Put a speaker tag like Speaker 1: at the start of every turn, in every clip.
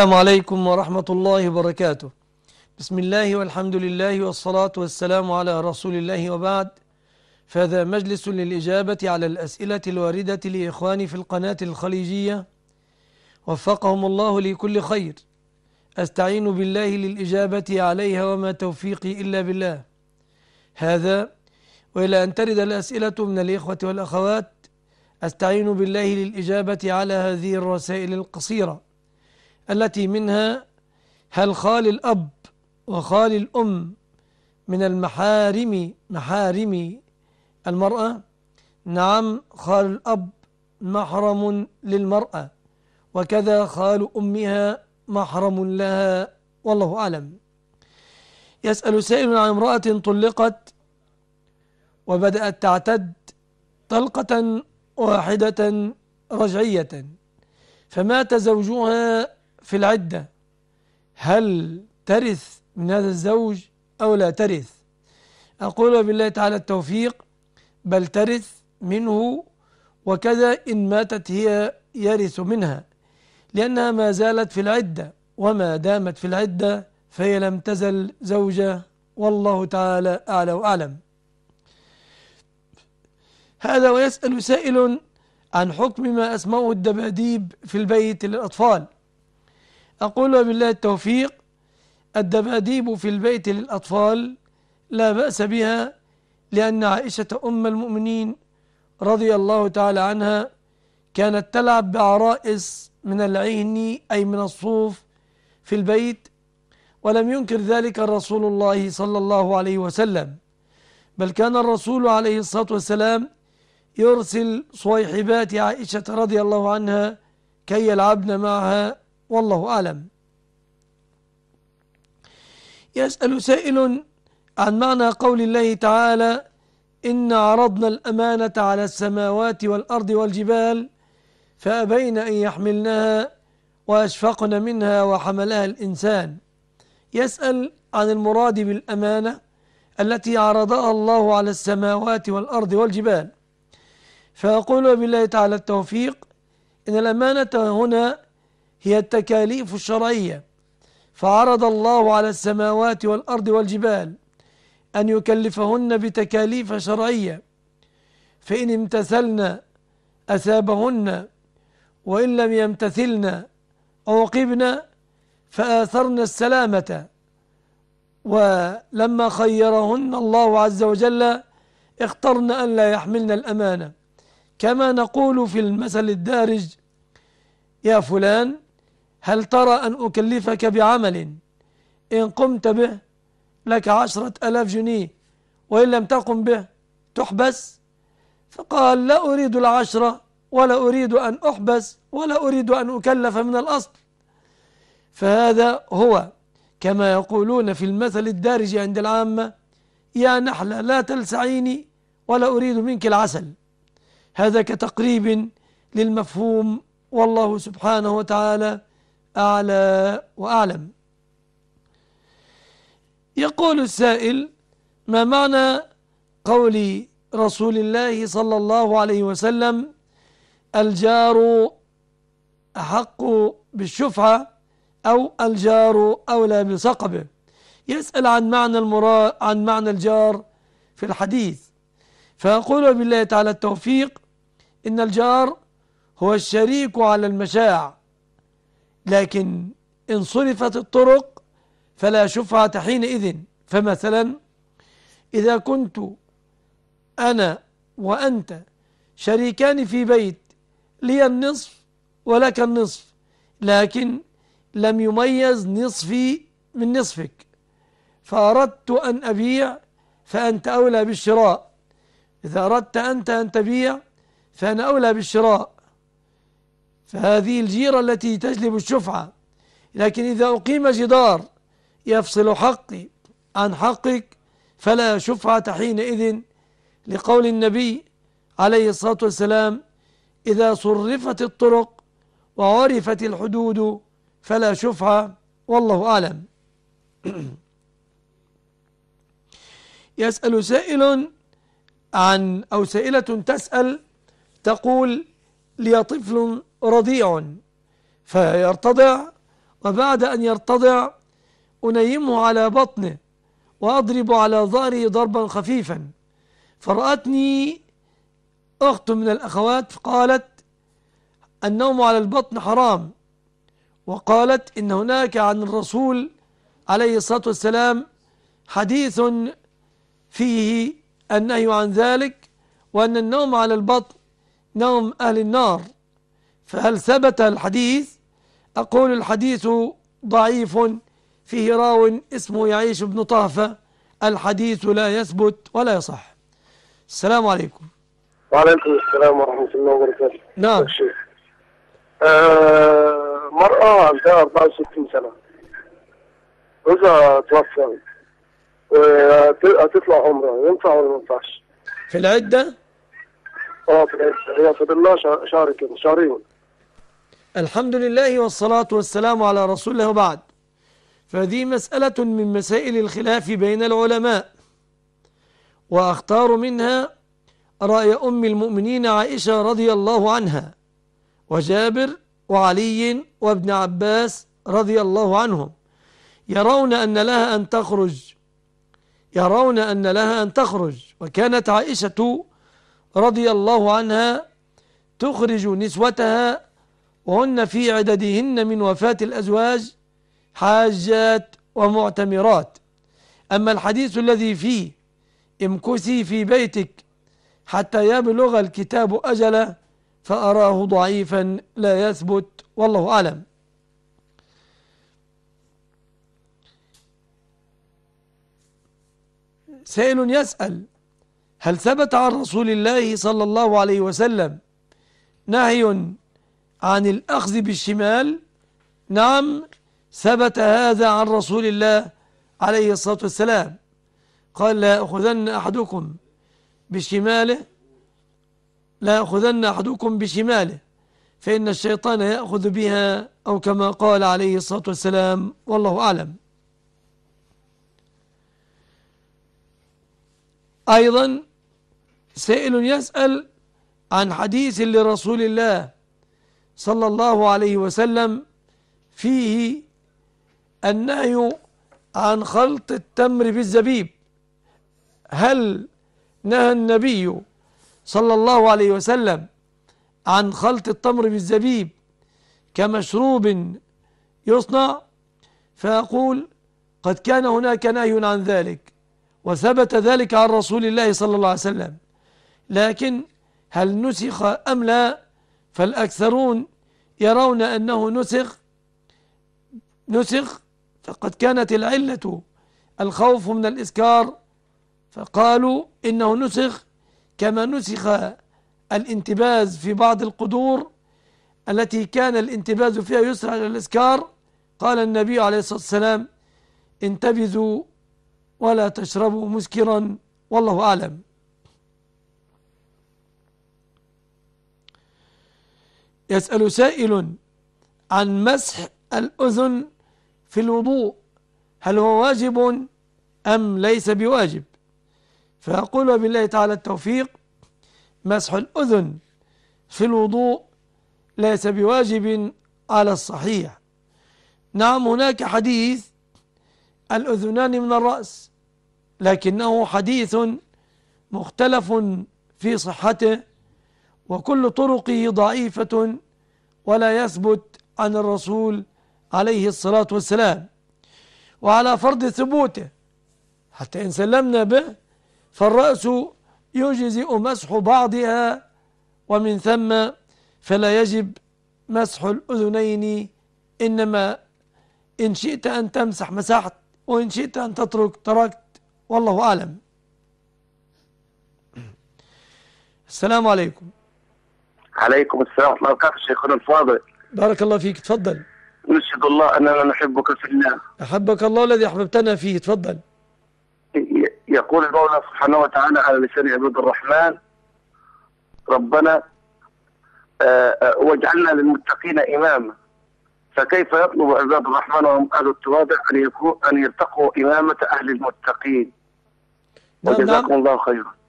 Speaker 1: السلام عليكم ورحمة الله وبركاته بسم الله والحمد لله والصلاة والسلام على رسول الله وبعد فهذا مجلس للإجابة على الأسئلة الواردة لإخواني في القناة الخليجية وفقهم الله لكل خير أستعين بالله للإجابة عليها وما توفيقي إلا بالله هذا وإلى أن ترد الأسئلة من الإخوة والأخوات أستعين بالله للإجابة على هذه الرسائل القصيرة التي منها هل خال الأب وخال الأم من المحارم محارم المرأة نعم خال الأب محرم للمرأة وكذا خال أمها محرم لها والله أعلم يسأل سائل عن امرأة طلقت وبدأت تعتد طلقة واحدة رجعية فمات زوجها في العدة هل ترث من هذا الزوج أو لا ترث أقول بالله تعالى التوفيق بل ترث منه وكذا إن ماتت هي يرث منها لأنها ما زالت في العدة وما دامت في العدة فهي لم تزل زوجة والله تعالى أعلى وأعلم هذا ويسأل سائل عن حكم ما أسمعه الدباديب في البيت للأطفال أقول وبالله التوفيق الدباديب في البيت للأطفال لا بأس بها لأن عائشة أم المؤمنين رضي الله تعالى عنها كانت تلعب بعرائس من العين أي من الصوف في البيت ولم ينكر ذلك الرسول الله صلى الله عليه وسلم بل كان الرسول عليه الصلاة والسلام يرسل صويحبات عائشة رضي الله عنها كي يلعبن معها والله أعلم يسأل سائل عن معنى قول الله تعالى إن عرضنا الأمانة على السماوات والأرض والجبال فأبين أن يحملنها وأشفقن منها وحملها الإنسان يسأل عن المراد بالأمانة التي عرضها الله على السماوات والأرض والجبال فأقول بالله تعالى التوفيق إن الأمانة هنا هي التكاليف الشرعية فعرض الله على السماوات والأرض والجبال أن يكلفهن بتكاليف شرعية فإن امتثلن أثابهن وإن لم يمتثلن عوقبن فآثرن السلامة ولما خيرهن الله عز وجل اخترن أن لا يحملن الأمانة كما نقول في المثل الدارج يا فلان هل ترى أن أكلفك بعمل إن قمت به لك عشرة ألاف جنيه وإن لم تقم به تحبس فقال لا أريد العشرة ولا أريد أن أحبس ولا أريد أن أكلف من الأصل فهذا هو كما يقولون في المثل الدارج عند العامة يا نحلة لا تلسعيني ولا أريد منك العسل هذا كتقريب للمفهوم والله سبحانه وتعالى أعلى وأعلم يقول السائل ما معنى قول رسول الله صلى الله عليه وسلم الجار أحق بالشفعة أو الجار أولى بصقبه يسأل عن معنى المراد عن معنى الجار في الحديث فأقول بالله تعالى التوفيق إن الجار هو الشريك على المشاع لكن إن صرفت الطرق فلا شفعة حينئذ فمثلا إذا كنت أنا وأنت شريكان في بيت لي النصف ولك النصف لكن لم يميز نصفي من نصفك فأردت أن أبيع فأنت أولى بالشراء إذا أردت أنت أن تبيع فأنا أولى بالشراء فهذه الجيرة التي تجلب الشفعة لكن إذا أقيم جدار يفصل حقي عن حقك فلا شفعة حينئذ لقول النبي عليه الصلاة والسلام إذا صرفت الطرق وعرفت الحدود فلا شفعة والله أعلم يسأل سائل عن أو سائلة تسأل تقول لي طفل رضيع فيرتضع وبعد أن يرتضع أنيمه على بطنه وأضرب على ظهره ضربا خفيفا فرأتني أخت من الأخوات قالت النوم على البطن حرام وقالت إن هناك عن الرسول عليه الصلاة والسلام حديث فيه النهي عن ذلك وأن النوم على البطن نوم أهل النار فهل ثبت الحديث أقول الحديث ضعيف فيه راو اسمه يعيش بن طهفة الحديث لا يثبت ولا يصح السلام عليكم وعليكم السلام ورحمة الله وبركاته نعم الشيخ آه مرأة عندها 64 سنة إذا توفى هتطلع عمرة ينفع ولا ما ينفعش؟ في العدة؟ اه في العدة هي فاضل لها شهر كده شهرين الحمد لله والصلاة والسلام على رسول الله بعد فهذه مسألة من مسائل الخلاف بين العلماء وأختار منها رأي أم المؤمنين عائشة رضي الله عنها وجابر وعلي وابن عباس رضي الله عنهم يرون أن لها أن تخرج يرون أن لها أن تخرج وكانت عائشة رضي الله عنها تخرج نسوتها وهن في عددهن من وفاة الأزواج حاجات ومعتمرات أما الحديث الذي فيه امكثي في بيتك حتى يبلغ الكتاب أجله فأراه ضعيفا لا يثبت والله أعلم سائل يسأل هل ثبت عن رسول الله صلى الله عليه وسلم نهي عن الأخذ بالشمال نعم ثبت هذا عن رسول الله عليه الصلاة والسلام قال لا أخذن أحدكم بشماله لا أخذن أحدكم بشماله فإن الشيطان يأخذ بها أو كما قال عليه الصلاة والسلام والله أعلم أيضا سائل يسأل عن حديث لرسول الله صلى الله عليه وسلم فيه النهي عن خلط التمر بالزبيب هل نهى النبي صلى الله عليه وسلم عن خلط التمر بالزبيب كمشروب يصنع فأقول قد كان هناك نهي عن ذلك وثبت ذلك عن رسول الله صلى الله عليه وسلم لكن هل نسخ أم لا فالأكثرون يرون أنه نسخ نسخ فقد كانت العلة الخوف من الإسكار فقالوا إنه نسخ كما نسخ الانتباز في بعض القدور التي كان الانتباز فيها يسرع للإسكار قال النبي عليه الصلاة والسلام انتبذوا ولا تشربوا مسكرا والله أعلم يسأل سائل عن مسح الأذن في الوضوء هل هو واجب أم ليس بواجب فأقول بالله تعالى التوفيق مسح الأذن في الوضوء ليس بواجب على الصحيح نعم هناك حديث الأذنان من الرأس لكنه حديث مختلف في صحته وكل طرقه ضعيفة ولا يثبت عن الرسول عليه الصلاة والسلام وعلى فرض ثبوته حتى إن سلمنا به فالرأس يجزئ مسح بعضها ومن ثم فلا يجب مسح الأذنين إنما إن شئت أن تمسح مسحت وإن شئت أن تترك تركت والله أعلم السلام عليكم عليكم السلام ورحمة الله وبركاته شيخنا الفاضل بارك الله فيك تفضل نشهد الله أننا نحبك في الله أحبك الله الذي أحببتنا فيه تفضل يقول المولى سبحانه وتعالى على لسان عباد الرحمن ربنا آه، آه، واجعلنا للمتقين إماما فكيف يطلب عباد الرحمن وهم أهل التواضع أن, يكون أن يرتقوا إمامة أهل المتقين نعم، نعم. وجزاكم الله خيرا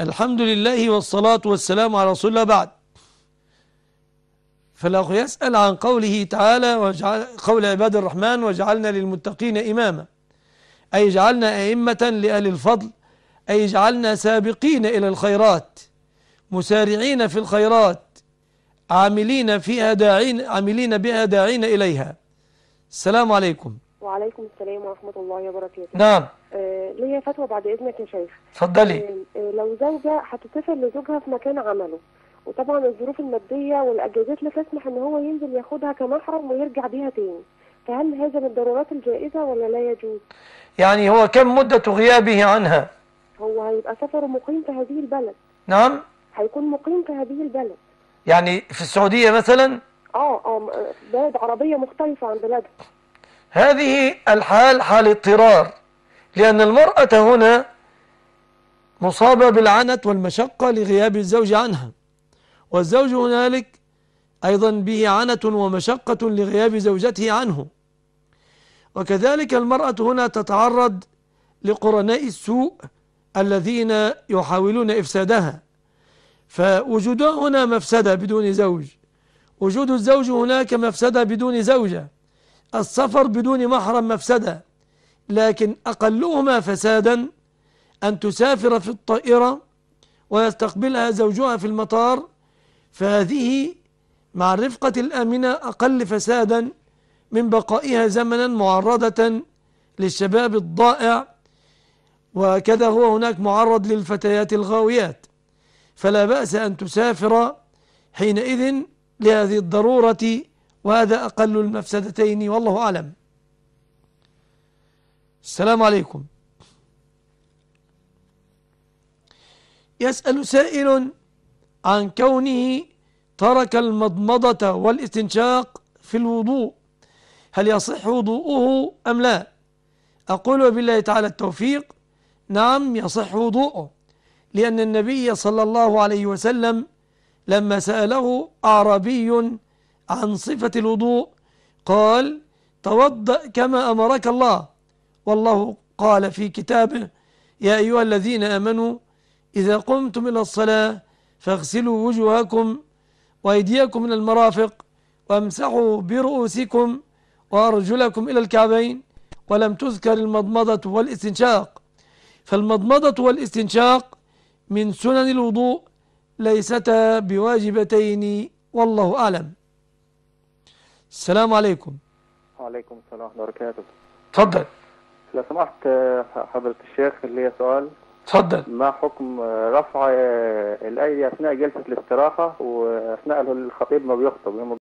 Speaker 1: الحمد لله والصلاة والسلام على رسول الله بعد فالأخ يسأل عن قوله تعالى وجعل قول عباد الرحمن وجعلنا للمتقين إماما أي جعلنا أئمة لأهل الفضل أي جعلنا سابقين إلى الخيرات مسارعين في الخيرات عاملين فيها داعين عاملين بها داعين إليها السلام عليكم وعليكم السلام ورحمة الله وبركاته نعم آه، ليا فتوى بعد اذنك يا شيخ اتفضلي آه، آه، لو زوجه هتتصل لزوجها في مكان عمله وطبعا الظروف الماديه والاجازات لا تسمح ان هو ينزل ياخدها كمحرم ويرجع بيها تاني فهل هذا من الضرورات الجائزه ولا لا يجوز؟ يعني هو كم مده غيابه عنها؟ هو هيبقى سفره مقيم في هذه البلد نعم هيكون مقيم في هذه البلد يعني في السعوديه مثلا؟ اه اه بلد عربيه مختلفه عن بلدها هذه الحال حال اضطرار لأن المرأة هنا مصابة بالعنت والمشقة لغياب الزوج عنها والزوج هنالك أيضا به عنت ومشقة لغياب زوجته عنه وكذلك المرأة هنا تتعرض لقرناء السوء الذين يحاولون إفسادها فوجودها هنا مفسدة بدون زوج وجود الزوج هناك مفسدة بدون زوجة السفر بدون محرم مفسدة لكن أقلهما فسادا أن تسافر في الطائرة ويستقبلها زوجها في المطار فهذه مع الرفقة الآمنة أقل فسادا من بقائها زمنا معرضة للشباب الضائع وكذا هو هناك معرض للفتيات الغاويات فلا بأس أن تسافر حينئذ لهذه الضرورة وهذا أقل المفسدتين والله أعلم السلام عليكم يسأل سائل عن كونه ترك المضمضة والاستنشاق في الوضوء هل يصح وضوءه أم لا أقول بالله تعالى التوفيق نعم يصح وضوءه لأن النبي صلى الله عليه وسلم لما سأله أعرابي عن صفة الوضوء قال توضأ كما أمرك الله والله قال في كتابه يا أيها الذين آمنوا إذا قمتم إلى الصلاة فاغسلوا وجوهكم وأيديكم من المرافق وامسحوا برؤوسكم وأرجلكم إلى الكعبين ولم تذكر المضمضة والاستنشاق فالمضمضة والاستنشاق من سنن الوضوء ليستا بواجبتين والله أعلم السلام عليكم وعليكم السلام ورحمة الله وبركاته تفضل لو سمحت آه، حضرة الشيخ هي سؤال تفضل ما حكم آه، رفع آه، الأيدي أثناء جلسة الاستراحة وأثناء الخطيب ما بيخطب